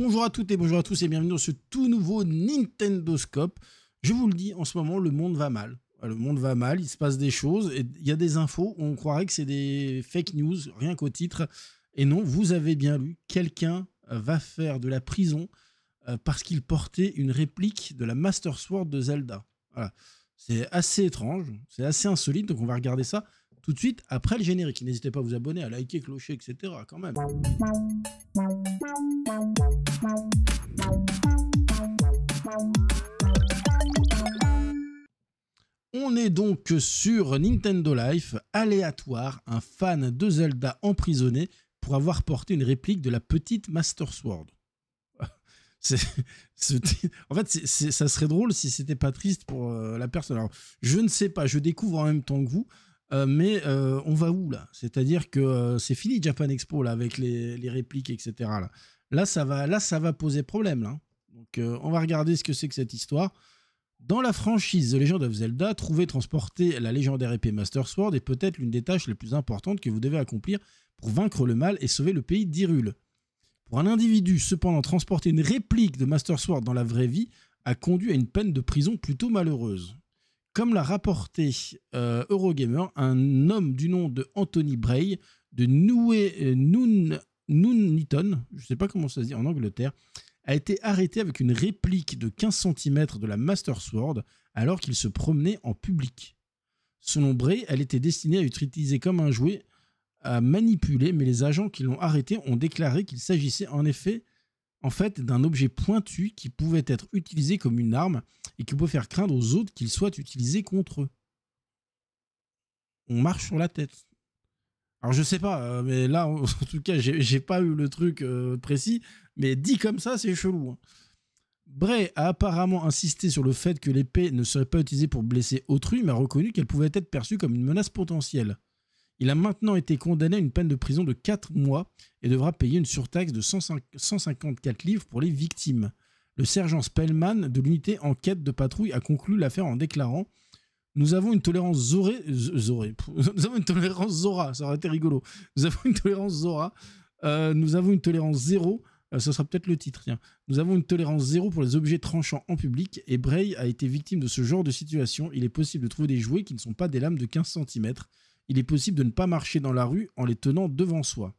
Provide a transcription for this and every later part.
Bonjour à toutes et bonjour à tous et bienvenue dans ce tout nouveau Nintendo Je vous le dis, en ce moment, le monde va mal. Ah, le monde va mal, il se passe des choses, et il y a des infos, on croirait que c'est des fake news, rien qu'au titre. Et non, vous avez bien lu, quelqu'un euh, va faire de la prison euh, parce qu'il portait une réplique de la Master Sword de Zelda. C'est assez étrange, c'est assez insolite, donc on va regarder ça tout de suite après le générique. N'hésitez pas à vous abonner, à liker, clocher, etc. quand même. donc sur Nintendo Life, aléatoire, un fan de Zelda emprisonné pour avoir porté une réplique de la petite Master Sword. en fait, ça serait drôle si c'était pas triste pour euh, la personne. je ne sais pas, je découvre en même temps que vous, euh, mais euh, on va où là C'est-à-dire que c'est fini Japan Expo avec les, répliques, etc. Là. ça va, là, ça va poser problème Donc, on va regarder ce que c'est que cette histoire. Dans la franchise The Legend of Zelda, trouver, transporter la légendaire épée Master Sword est peut-être l'une des tâches les plus importantes que vous devez accomplir pour vaincre le mal et sauver le pays d'Irule. Pour un individu, cependant, transporter une réplique de Master Sword dans la vraie vie a conduit à une peine de prison plutôt malheureuse. Comme l'a rapporté euh, Eurogamer, un homme du nom de Anthony Bray de Nun euh, nun je ne sais pas comment ça se dit en Angleterre, a été arrêté avec une réplique de 15 cm de la Master Sword alors qu'il se promenait en public. Selon Bray, elle était destinée à être utilisée comme un jouet à manipuler, mais les agents qui l'ont arrêté ont déclaré qu'il s'agissait en effet en fait d'un objet pointu qui pouvait être utilisé comme une arme et qui pouvait faire craindre aux autres qu'il soit utilisé contre eux. On marche sur la tête. Alors je sais pas, euh, mais là, en tout cas, j'ai pas eu le truc euh, précis, mais dit comme ça, c'est chelou. Hein. Bray a apparemment insisté sur le fait que l'épée ne serait pas utilisée pour blesser autrui, mais a reconnu qu'elle pouvait être perçue comme une menace potentielle. Il a maintenant été condamné à une peine de prison de 4 mois et devra payer une surtaxe de 154 livres pour les victimes. Le sergent Spellman de l'unité enquête de patrouille a conclu l'affaire en déclarant nous avons une tolérance Zoré... Zoré... Nous avons une tolérance zora, ça aurait été rigolo. Nous avons une tolérance zora. Euh, nous avons une tolérance zéro. ce euh, ça sera peut-être le titre. Tiens. Nous avons une tolérance zéro pour les objets tranchants en public et Bray a été victime de ce genre de situation. Il est possible de trouver des jouets qui ne sont pas des lames de 15 cm. Il est possible de ne pas marcher dans la rue en les tenant devant soi.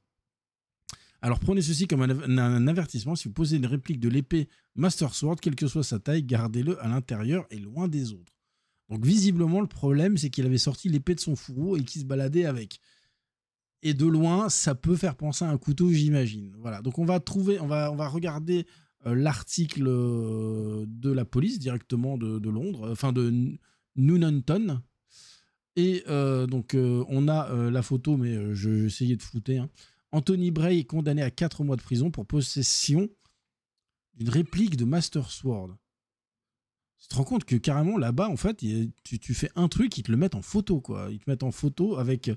Alors prenez ceci comme un avertissement. Si vous posez une réplique de l'épée Master Sword, quelle que soit sa taille, gardez-le à l'intérieur et loin des autres. Donc visiblement, le problème, c'est qu'il avait sorti l'épée de son fourreau et qu'il se baladait avec. Et de loin, ça peut faire penser à un couteau, j'imagine. Voilà. Donc on va trouver, on va, on va regarder euh, l'article euh, de la police directement de, Londres, euh, enfin de Nunanton. Et donc on a la photo, mais je j'essayais de flouter. Hein. Anthony Bray est condamné à 4 mois de prison pour possession d'une réplique de Master Sword. Tu te rends compte que carrément là-bas, en fait, tu, fais un truc, ils te le mettent en photo, quoi. Ils te mettent en photo avec.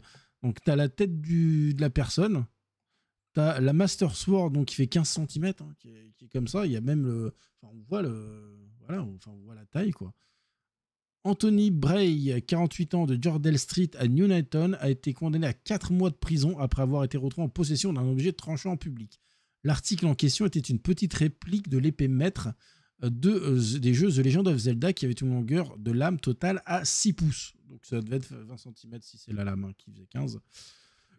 Donc, as la tête du, de la personne, t'as la Master Sword, donc qui fait 15 cm, hein, qui, est, comme ça. Il y a même le. Enfin, on voit le. Voilà, enfin, voit la taille, quoi. Anthony Bray, 48 ans, de Jordale Street à New Newton, a été condamné à 4 mois de prison après avoir été retrouvé en possession d'un objet tranchant en public. L'article en question était une petite réplique de l'épée maître de, euh, des jeux The Legend of Zelda qui avaient une longueur de lame totale à 6 pouces. Donc ça devait être 20 cm si c'est la lame hein, qui faisait 15.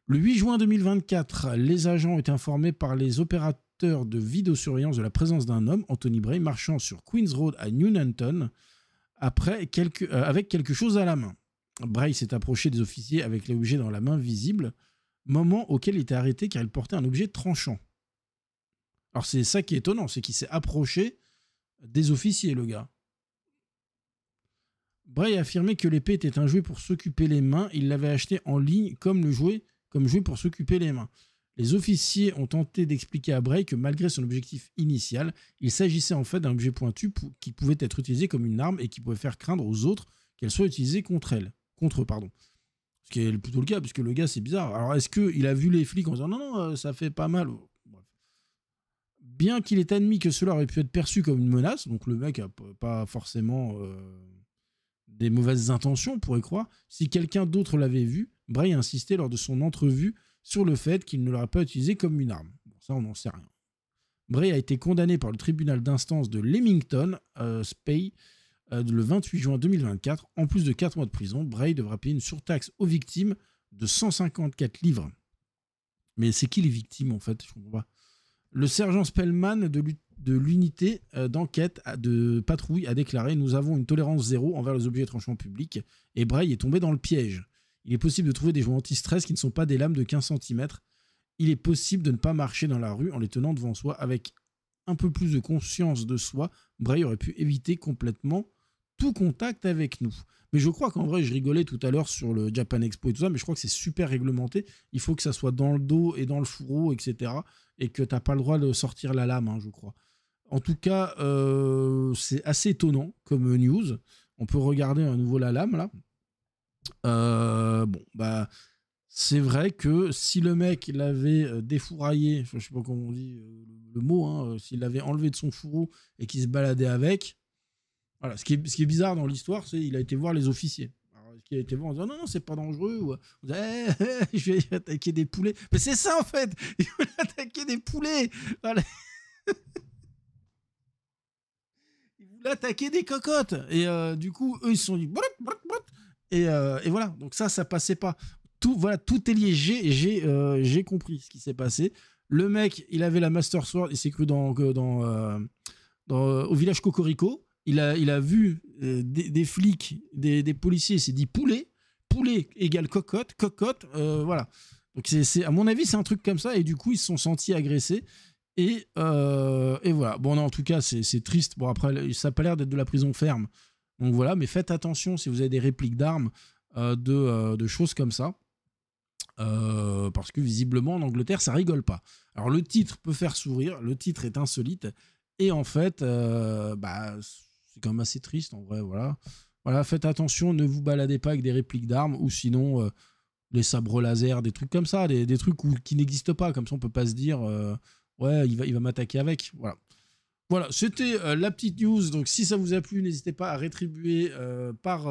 Le 8 juin 2024, les agents ont été informés par les opérateurs de vidéosurveillance de la présence d'un homme, Anthony Bray, marchant sur Queens Road à New après quelque, euh, avec quelque chose à la main. Bray s'est approché des officiers avec l'objet dans la main visible, moment auquel il était arrêté car il portait un objet tranchant. Alors c'est ça qui est étonnant, c'est qu'il s'est approché des officiers, le gars. Bray affirmait que l'épée était un jouet pour s'occuper les mains. Il l'avait acheté en ligne comme le jouet, comme jouet pour s'occuper les mains. Les officiers ont tenté d'expliquer à Bray que malgré son objectif initial, il s'agissait en fait d'un objet pointu qui pouvait être utilisé comme une arme et qui pouvait faire craindre aux autres qu'elle soit utilisée contre elle, contre eux, pardon. Ce qui est plutôt le cas, puisque le gars, c'est bizarre. Alors, est-ce qu'il a vu les flics en disant non, non, euh, ça fait pas mal bien qu'il est admis que cela aurait pu être perçu comme une menace, donc le mec a pas forcément euh, des mauvaises intentions, on pourrait croire, si quelqu'un d'autre l'avait vu, Bray a insisté lors de son entrevue sur le fait qu'il ne l'aurait pas utilisé comme une arme. Bon, ça, on n'en sait rien. Bray a été condamné par le tribunal d'instance de Leamington, euh, Spey, euh, le 28 juin 2024. En plus de 4 mois de prison, Bray devra payer une surtaxe aux victimes de 154 livres. Mais c'est qui les victimes en fait Je comprends pas. Le sergent Spellman de l'unité euh, d'enquête de patrouille a déclaré Nous avons une tolérance zéro envers les objets tranchants publics et Bray est tombé dans le piège. Il est possible de trouver des jouets anti-stress qui ne sont pas des lames de 15 cm. Il est possible de ne pas marcher dans la rue en les tenant devant soi. Avec un peu plus de conscience de soi, Bray aurait pu éviter complètement tout contact avec nous. Mais je crois qu'en vrai, je rigolais tout à l'heure sur le Japan Expo et tout ça, mais je crois que c'est super réglementé. Il faut que ça soit dans le dos et dans le fourreau, etc. Et que tu t'as pas le droit de sortir la lame, hein, je crois. En tout cas, euh, c'est assez étonnant comme news. On peut regarder à nouveau la lame là. Euh, bon, bah, c'est vrai que si le mec l'avait euh, défouraillé, je sais pas comment on dit le mot, hein, s'il l'avait enlevé de son fourreau et qu'il se baladait avec, voilà, ce qui est, ce qui est bizarre dans l'histoire, c'est qu'il a été voir les officiers. Alors, il a été voir en disant non, non, c'est pas dangereux. Ou, euh, eh, eh, eh, je vais attaquer des poulets. Mais c'est ça en fait Il voulait attaquer des poulets voilà. Il voulait attaquer des cocottes. Et euh, du coup, eux, ils se sont dit. Et, euh, et voilà, donc ça, ça passait pas. Tout, voilà, tout est lié. J'ai j'ai compris ce qui s'est passé. Le mec, il avait la Master Sword, il s'est cru dans, dans, dans, au village Cocorico il a, il a vu euh, des, flics, des, policiers, il s'est dit poulet, poulet égale cocotte, cocotte, euh, voilà. Donc c'est, à mon avis, c'est un truc comme ça, et du coup, ils se sont sentis agressés. Et, euh, voilà. Bon, en tout cas, c'est, triste. Bon, après, ça n'a pas l'air d'être de la prison ferme. Donc voilà, mais faites attention si vous avez des répliques d'armes, de, de, choses comme ça. parce que visiblement, en Angleterre, ça rigole pas. Alors le titre peut faire sourire, le titre est insolite, et en fait, bah c'est quand même assez triste en vrai, voilà. Voilà, faites attention, ne vous baladez pas avec des répliques d'armes ou sinon des euh, les sabres laser, des trucs comme ça, des, trucs qui n'existent pas, comme ça on peut pas se dire euh, ouais, il va, il va m'attaquer avec. Voilà. Voilà, c'était euh, la petite news. Donc, si ça vous a plu, n'hésitez pas à rétribuer par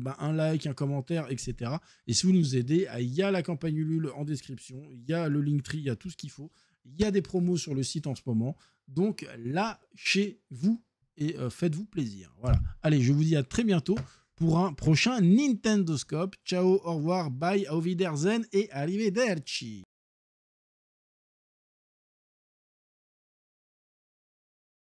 bah, un like, un commentaire, etc. Et si vous nous aidez, ah, il y a la campagne Ulule en description, il y a le Linktree, il y a tout ce qu'il faut. Il y a des promos sur le site en ce moment. Donc, lâchez-vous et euh, faites-vous plaisir. Voilà. Allez, je vous dis à très bientôt pour un prochain Nintendo Scope. Ciao, au revoir, bye, Au Wiedersehen et arrivederci.